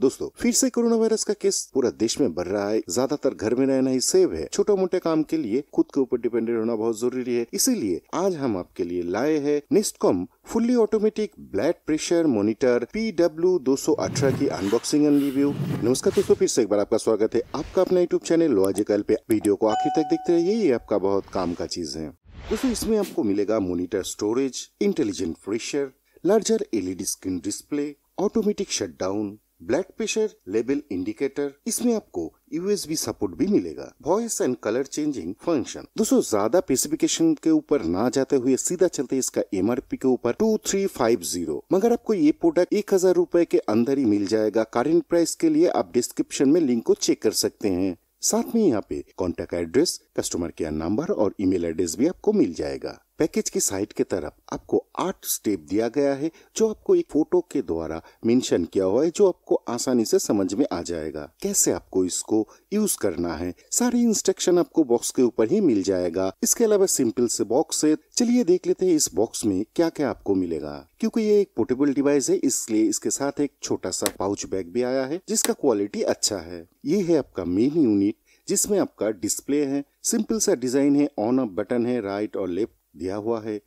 दोस्तों फिर से कोरोना वायरस का केस पूरा देश में बढ़ रहा है ज्यादातर घर में रहना ही सेव है छोटे मोटे काम के लिए खुद के ऊपर डिपेंडेंट होना बहुत जरूरी है इसीलिए आज हम आपके लिए लाए हैं निस्टकॉम fully automatic blood pressure monitor P W दो सौ अठारह की अनबॉक्सिंग एंड रिव्यू नमस्कार दोस्तों फिर से एक बार आपका स्वागत है आपका अपना यूट्यूब चैनल लॉजिकल पे वीडियो को आखिर तक देखते रहिए ये आपका बहुत काम का चीज है दोस्तों इसमें आपको मिलेगा monitor storage intelligent pressure larger LED screen display automatic shutdown blood pressure level indicator इसमें आपको यूएसबी सपोर्ट भी मिलेगा voice and colour changing function दोस्तों ज्यादा स्पेसिफिकेशन के ऊपर ना जाते हुए सीधा चलते इसका एम के ऊपर टू थ्री फाइव जीरो मगर आपको ये प्रोडक्ट एक हजार रूपए के अंदर ही मिल जाएगा करेंट प्राइस के लिए आप डिस्क्रिप्शन में लिंक को चेक कर सकते हैं साथ में यहाँ पे contact address customer care number और ईमेल एड्रेस भी आपको मिल जाएगा पैकेज की साइट के तरफ आपको आठ स्टेप दिया गया है जो आपको एक फोटो के द्वारा मेंशन किया हुआ है जो आपको आसानी से समझ में आ जाएगा कैसे आपको इसको यूज करना है सारे इंस्ट्रक्शन आपको बॉक्स के ऊपर ही मिल जाएगा इसके अलावा सिंपल से बॉक्स है चलिए देख लेते हैं इस बॉक्स में क्या क्या आपको मिलेगा क्योंकि ये एक पोर्टेबल डिवाइस है इसलिए इसके साथ एक छोटा सा पाउच बैग भी आया है जिसका क्वालिटी अच्छा है ये है आपका मेन यूनिट जिसमें आपका डिस्प्ले है सिंपल सा डिजाइन है ऑन ऑफ बटन है राइट और लेफ्ट दिया हुआ है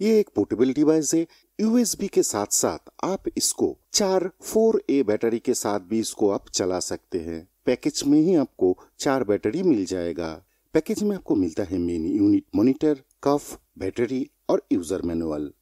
ये एक पोर्टेबल डिवाइस है यूएसबी के साथ साथ आप इसको चार फोर ए बैटरी के साथ भी इसको आप चला सकते हैं पैकेज में ही आपको चार बैटरी मिल जाएगा पैकेज में आपको मिलता है main unit monitor cuff battery और यूजर मैनुअल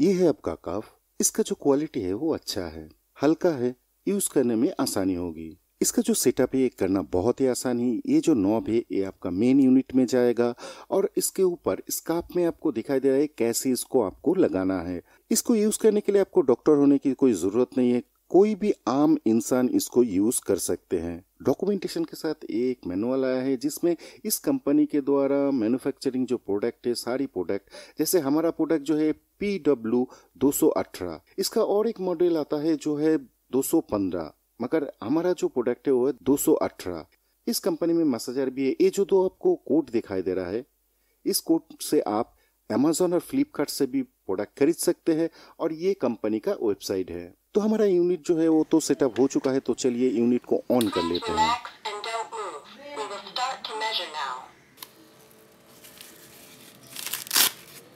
ये है आपका कफ इसका जो क्वालिटी है वो अच्छा है हल्का है यूज करने में आसानी होगी इसका जो सेटअप है ये करना बहुत ही आसान है ये जो नॉब है ये आपका मेन यूनिट में जाएगा और इसके ऊपर स्काप में आपको दिखाई दे रहा है कैसे इसको आपको लगाना है इसको यूज़ करने के लिए आपको डॉक्टर होने की कोई ज़रूरत नहीं है कोई भी आम इंसान इसको यूज़ कर सकते हैं डॉक्यूमेंटेशन के साथ एक मैनुअल आया है जिसमें इस कंपनी के द्वारा मैन्युफैक्चरिंग जो प्रोडक्ट है सारी प्रोडक्ट जैसे हमारा प्रोडक्ट जो है पी डब्ल्यू दो इसका और एक मॉडल आता है जो है 215 मगर हमारा जो प्रोडक्ट है वो है दो इस कंपनी में मसाजर भी है ये जो तो आपको कोड दिखाई दे रहा है इस कोड से आप अमेजोन और फ्लिपकार्ट से भी प्रोडक्ट खरीद सकते हैं और ये कंपनी का वेबसाइट है तो हमारा यूनिट जो है वो तो सेटअप हो चुका है तो चलिए यूनिट को ऑन कर लेते हैं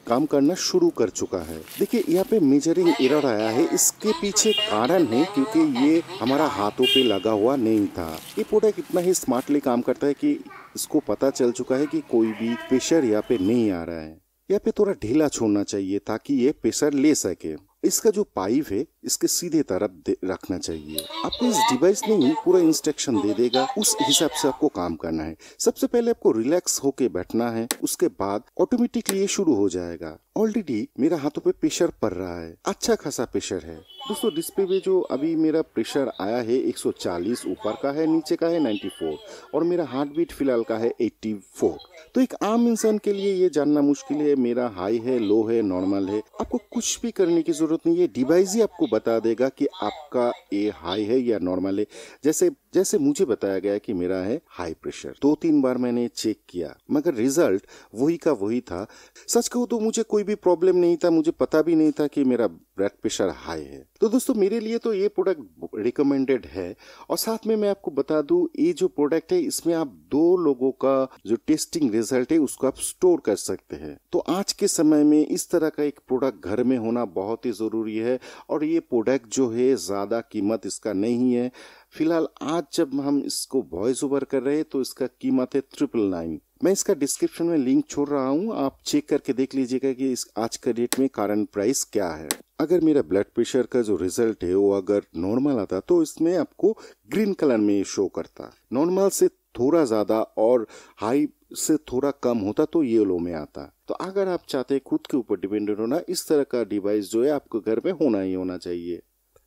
काम करना शुरू कर चुका है देखिए यहाँ पे मेजरिंग एरर आया है इसके पीछे कारण है क्योंकि ये हमारा हाथों पे लगा हुआ नहीं था ये प्रोडक्ट इतना ही स्मार्टली काम करता है कि इसको पता चल चुका है कि कोई भी प्रेशर यहाँ पे नहीं आ रहा है यहाँ पे थोड़ा ढीला छोड़ना चाहिए ताकि ये प्रेशर ले सके इसका जो पाइप है इसके सीधे तरफ रखना चाहिए आपको इस डिवाइस में ही पूरा इंस्ट्रक्शन दे देगा उस हिसाब से आपको काम करना है सबसे पहले आपको रिलैक्स होके बैठना है उसके बाद ऑटोमेटिकली ये शुरू हो जाएगा ऑलरेडी मेरा हाथों पे प्रेशर पड़ रहा है अच्छा खासा प्रेशर है दोस्तों डिस्प्ले पे जो अभी मेरा प्रेशर आया है 140 ऊपर का है नीचे का है 94 और मेरा हार्ट बीट फिलहाल का है 84 तो एक आम इंसान के लिए ये जानना मुश्किल है मेरा हाई है लो है नॉर्मल है आपको कुछ भी करने की ज़रूरत नहीं है डिवाइस ही आपको बता देगा कि आपका ए हाई है या नॉर्मल है जैसे जैसे मुझे बताया गया कि मेरा है हाई प्रेशर दो तीन बार मैंने चेक किया मगर रिजल्ट वही का वही था सच कहूँ तो मुझे कोई भी प्रॉब्लम नहीं था मुझे पता भी नहीं था कि मेरा ब्लड प्रेशर हाई है तो दोस्तों मेरे लिए तो ये प्रोडक्ट रिकमेंडेड है और साथ में मैं आपको बता दू ये जो प्रोडक्ट है इसमें आप दो लोगों का जो टेस्टिंग रिजल्ट है उसको आप स्टोर कर सकते हैं तो आज के समय में इस तरह का एक प्रोडक्ट घर में होना बहुत ही ज़रूरी है और ये प्रोडक्ट जो है ज़्यादा कीमत इसका नहीं है फिलहाल आज जब हम इसको वॉइस ओवर कर रहे हैं तो इसका कीमत है ट्रिपल नाइन मैं इसका डिस्क्रिप्शन में लिंक छोड़ रहा हूँ आप चेक करके देख लीजिएगा कि इस आज का डेट में कारण प्राइस क्या है अगर मेरा ब्लड प्रेशर का जो रिजल्ट है वो अगर नॉर्मल आता तो इसमें आपको ग्रीन कलर में शो करता नॉर्मल से थोड़ा ज़्यादा और हाई से थोड़ा कम होता तो येलो में आता तो अगर आप चाहते हैं खुद के ऊपर डिपेंडेंट होना इस तरह का डिवाइस जो है आपको घर में होना ही होना चाहिए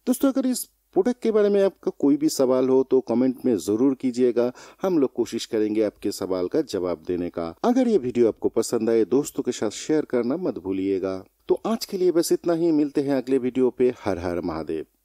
दोस्तों अगर इस प्रोडक्ट के बारे में आपका कोई भी सवाल हो तो कमेंट में जरूर कीजिएगा हम लोग कोशिश करेंगे आपके सवाल का जवाब देने का अगर ये वीडियो आपको पसंद आए दोस्तों के साथ शेयर करना मत भूलिएगा तो आज के लिए बस इतना ही मिलते हैं अगले वीडियो पे हर हर महादेव